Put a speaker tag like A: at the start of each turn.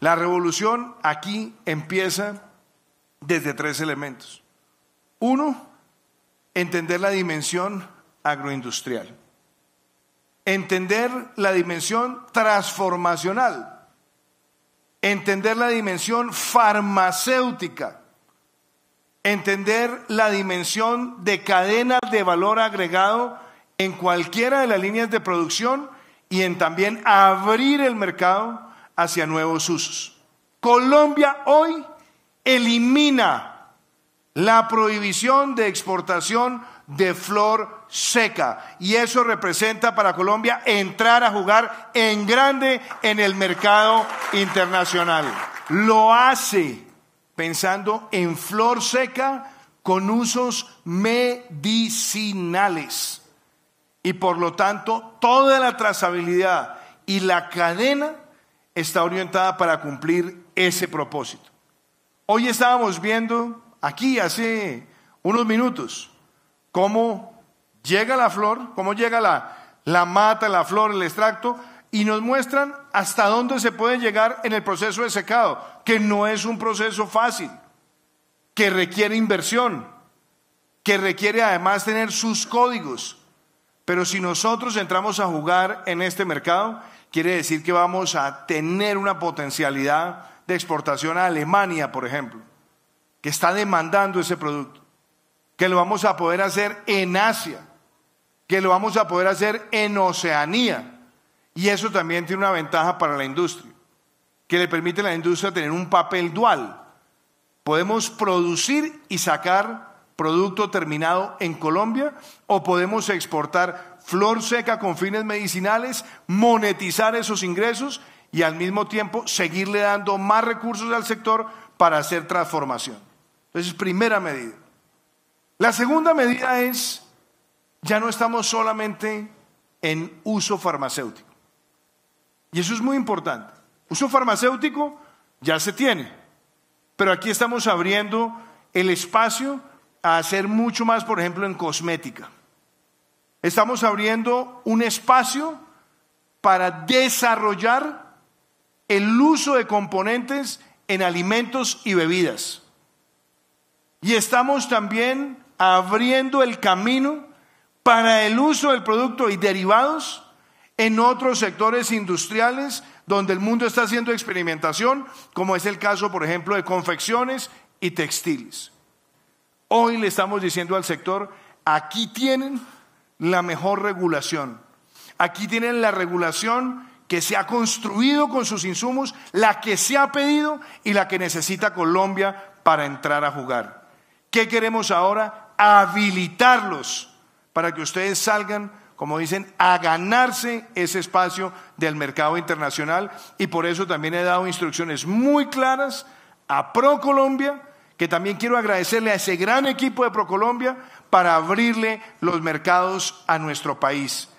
A: La revolución aquí empieza desde tres elementos. Uno, entender la dimensión agroindustrial. Entender la dimensión transformacional. Entender la dimensión farmacéutica. Entender la dimensión de cadenas de valor agregado en cualquiera de las líneas de producción y en también abrir el mercado hacia nuevos usos. Colombia hoy elimina la prohibición de exportación de flor seca y eso representa para Colombia entrar a jugar en grande en el mercado internacional. Lo hace pensando en flor seca con usos medicinales y por lo tanto toda la trazabilidad y la cadena está orientada para cumplir ese propósito. Hoy estábamos viendo aquí hace unos minutos cómo llega la flor, cómo llega la, la mata, la flor, el extracto, y nos muestran hasta dónde se puede llegar en el proceso de secado, que no es un proceso fácil, que requiere inversión, que requiere además tener sus códigos, pero si nosotros entramos a jugar en este mercado, quiere decir que vamos a tener una potencialidad de exportación a Alemania, por ejemplo, que está demandando ese producto, que lo vamos a poder hacer en Asia, que lo vamos a poder hacer en Oceanía. Y eso también tiene una ventaja para la industria, que le permite a la industria tener un papel dual. Podemos producir y sacar producto terminado en Colombia, o podemos exportar flor seca con fines medicinales, monetizar esos ingresos y al mismo tiempo seguirle dando más recursos al sector para hacer transformación. Esa es primera medida. La segunda medida es, ya no estamos solamente en uso farmacéutico. Y eso es muy importante. Uso farmacéutico ya se tiene, pero aquí estamos abriendo el espacio a hacer mucho más, por ejemplo, en cosmética. Estamos abriendo un espacio para desarrollar el uso de componentes en alimentos y bebidas. Y estamos también abriendo el camino para el uso del producto y derivados en otros sectores industriales donde el mundo está haciendo experimentación, como es el caso, por ejemplo, de confecciones y textiles. Hoy le estamos diciendo al sector, aquí tienen la mejor regulación. Aquí tienen la regulación que se ha construido con sus insumos, la que se ha pedido y la que necesita Colombia para entrar a jugar. ¿Qué queremos ahora? Habilitarlos para que ustedes salgan, como dicen, a ganarse ese espacio del mercado internacional y por eso también he dado instrucciones muy claras a ProColombia que también quiero agradecerle a ese gran equipo de ProColombia para abrirle los mercados a nuestro país.